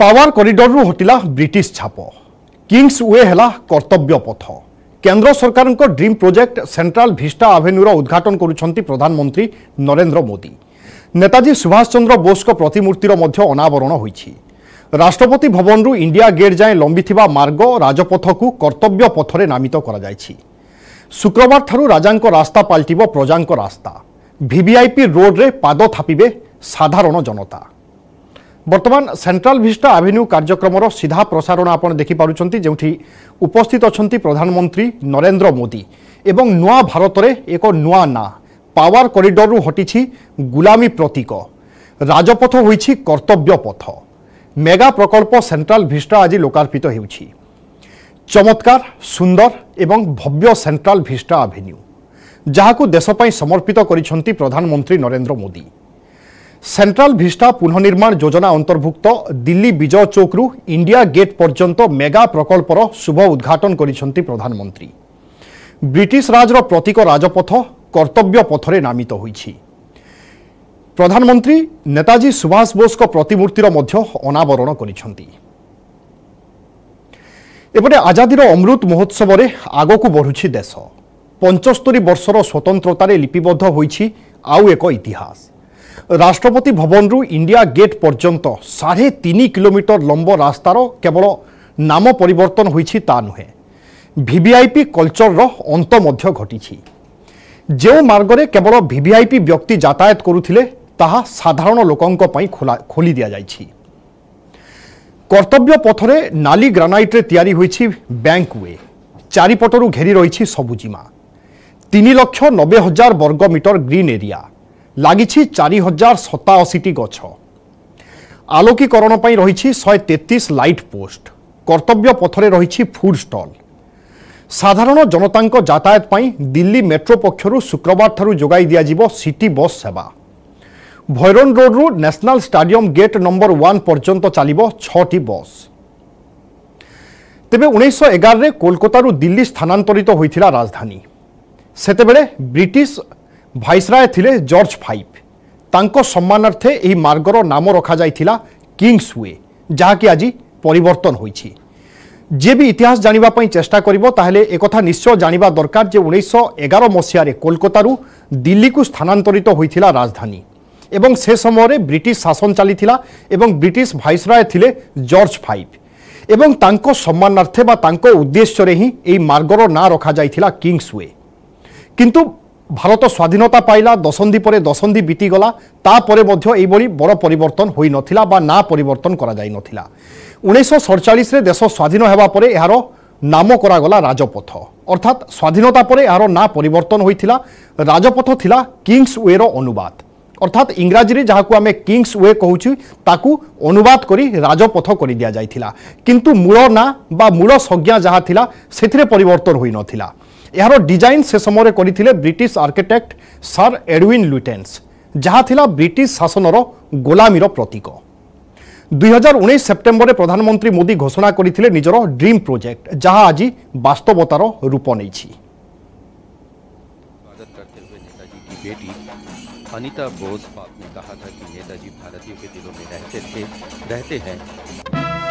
Power କରିଡରରୁ ହଟିଲା British ଛାପ Kings we ହେଲା କର୍ତ୍ତବ୍ୟ ପଥ କେନ୍ଦ୍ର ସରକାରଙ୍କ ଡ୍ରିମ୍ ପ୍ରୋଜେକ୍ଟ ସେଣ୍ଟ୍ରାଲ ଭିଷ୍ଟା ଆଭେନ୍ୟୁର ଉଦ୍ଘାଟନ କରୁଛନ୍ତି ପ୍ରଧାନମନ୍ତ୍ରୀ ନରେନ୍ଦ୍ର ମୋଦି ନେତାଜୀ ସୁଭାଷ ଚନ୍ଦ୍ର ବୋଷଙ୍କ ପ୍ରତିମୂର୍ତ୍ତିର ମଧ୍ୟ ଅନାବରଣ ହୋଇଛି ରାଷ୍ଟ୍ରପତି ଭବନରୁ ଇଣ୍ଡିଆ ଗେଟ୍ ଯାଏଁ ଲମ୍ବିଥିବା ମାର୍ଗ ରାଜପଥକୁ କର୍ତ୍ତବ୍ୟ ପଥରେ ନାମିତ କରାଯାଇଛି ଶୁକ୍ରବାରଠାରୁ ରାଜାଙ୍କ ରାସ୍ତା ପାଲଟିବ ପ୍ରଜାଙ୍କ ରାସ୍ତା ଭିଭିଆଇପି ରୋଡ୍ରେ ପାଦ ଥାପିବେ ସାଧାରଣ ଜନତା বর্তমান সেন্ট্রাল ভিস্টা আভিনিউ কার্যক্রমর সিধা প্রসারণ আপনার দেখিপারুচ্ছেন যেটি উপস্থিত অনেক প্রধানমন্ত্রী নরেন্দ্র মোদি এবং নয় ভারতের এক নয় না পাওয়ার করিডর হটিছি গুলামী প্রতীক রাজপথ হয়েছি কর্তব্য পথ মেগা প্রকল্প সেন্ট্রাল ভিস্টা আজ লোকার্পিত হেউছি চমৎকার সুন্দর এবং ভব্য সেন্ট্রাল ভিস্টা আভিনিউ যা দেশপ্রাই সমর্পিত করেছেন প্রধানমন্ত্রী নরেন্দ্র মোদী সেন্ট্রাল ভিস্টা পুনঃনির্মাণ যোজনা অন্তর্ভুক্ত দিল্লি বিজয় চৌকরু ইন্ডিয়া গেট পর্যন্ত মেগা প্রকল্পর শুভ উদ্ঘাটন করেছেন প্রধানমন্ত্রী ব্রিটিশ রাজর প্রতীক রাজপথ কর্তব্য পথরে নামিত হয়েছি প্রধানমন্ত্রী নেতাজী সুভাষ বোসক প্রতিমূর্তির মধ্য অনাবরণ করেছেন এপটে আজাদির অমৃত মহোৎসবরে আগকু বড়ুছি দেশ পঞ্চস্তরি বর্ষর স্বতন্ত্রতার লিপিবদ্ধ হয়েছি আউ এক ইতিহাস রাষ্ট্রপতি ভবনরু ইন্ডিয়া গেট পর্যন্ত সাড়ে তিন কিলোমিটর লম্ব রাস্তার কেবল নাম পরিবর্তন হয়েছে তা নুহে ভিভিআইপি কলচরর অন্ত মধ্য ঘটিছে যে মার্গরে কেবল ভিভিআইপি ব্যক্তি যাতায়াত করুলে তাহা সাধারণ লোকঙ্ খোলা খোলি দিয়া যাইছি কর্তব্য পথরে নালি গ্রানাইটরে তৈরি হয়েছে ব্যাঙ্ক ওয়ে চারিপটরু ঘেরি রয়েছে সবুজিমা তিন লক্ষ নবে হাজার বর্গ মিটর গ্রিন এরিয়া লাগিছি চারি হাজার সতাশিটি গছ আলোকীকরণ রয়েছে শহে তেত্রিশ লাইট পোস্ট কর্তব্য পথরে রয়েছে ফুড স্টল সাধারণ জনতা যাতায়াত দিল্লি মেট্রো পক্ষর শুক্রবার ঠার যোগাই দিয়াযিব সিটি বস সেবা ভৈরন রোড রু national stadium gate number one পর্যন্ত চালিব ছটি বস তেবে উনিশশো এগারে কলকাতার দিল্লি স্থানান্তরিত হয়েছিল রাজধানী সেতবে ব্রিটিশ ଭାଇସରାୟ ଥିଲେ ଜର୍ଜ ଫାଇଭ୍ ତାଙ୍କ ସମ୍ମାନାର୍ଥେ ଏହି ମାର୍ଗର ନାମ ରଖାଯାଇଥିଲା କିଙ୍ଗସ୍ ୱେ ଯାହାକି ଆଜି ପରିବର୍ତ୍ତନ ହୋଇଛି ଯିଏ ବି ଇତିହାସ ଜାଣିବା ପାଇଁ ଚେଷ୍ଟା କରିବ ତାହେଲେ ଏକଥା ନିଶ୍ଚୟ ଜାଣିବା ଦରକାର ଯେ ଉଣେଇଶହ ଏଗାର ମସିହାରେ କୋଲକାତାରୁ ଦିଲ୍ଲୀକୁ ସ୍ଥାନାନ୍ତରିତ ହୋଇଥିଲା ରାଜଧାନୀ ଏବଂ ସେ ସମୟରେ ବ୍ରିଟିଶ ଶାସନ ଚାଲିଥିଲା ଏବଂ ବ୍ରିଟିଶ ଭାଇସରାୟ ଥିଲେ ଜର୍ଜ ଫାଇଭ୍ ଏବଂ ତାଙ୍କ ସମ୍ମାନାର୍ଥେ ବା ତାଙ୍କ ଉଦ୍ଦେଶ୍ୟରେ ହିଁ ଏହି ମାର୍ଗର ନାଁ ରଖାଯାଇଥିଲା କିଙ୍ଗସ୍ ୱେ କିନ୍ତୁ ভারত স্বাধীনতা পাইলা দশন্ধি পরে দশন্ধি বিতিগলা তাপরে মধ্য এইভাবে বড় পরিবর্তন হয়ে নথিলা বা না পরিবর্তন করা যাই নথিলা উনিশশো সড়চাশে দেশ স্বাধীন হওয়া পরে এর নাম করা গলা রাজপথ অর্থাৎ স্বাধীনতা পরে এর না পরিবর্তন হয়েছিল রাজপথ লা কিংস ওয়ের অনুবাদ অর্থাৎ ইংরাজী যা আমি কিংস ওয়ে কুচু তাকে অনুবাদ করে রাজপথ করে দিয়া যাই কিন্তু মূল না বা মূল সংজ্ঞা যা লা সেথিরে পরিবর্তন হয়ে নথিলা। ଏହାର ଡିଜାଇନ୍ ସେ ସମୟରେ କରିଥିଲେ British architect sir Edwin Lutyens ଯାହା ଥିଲା ବ୍ରିଟିଶ ଶାସନର ଗୋଲାମୀର ପ୍ରତୀକ ଦୁଇହଜାର ଉଣେଇଶ ସେପ୍ଟେମ୍ବରରେ ପ୍ରଧାନମନ୍ତ୍ରୀ ମୋଦି ଘୋଷଣା କରିଥିଲେ ନିଜର ଡ୍ରିମ୍ ପ୍ରୋଜେକ୍ଟ ଯାହା ଆଜି ବାସ୍ତବତାର ରୂପ ନେଇଛି अनिता बोस बाप ने कहा था कि नेताजी भारतीयों के दिलों में रहते थे रहते हैं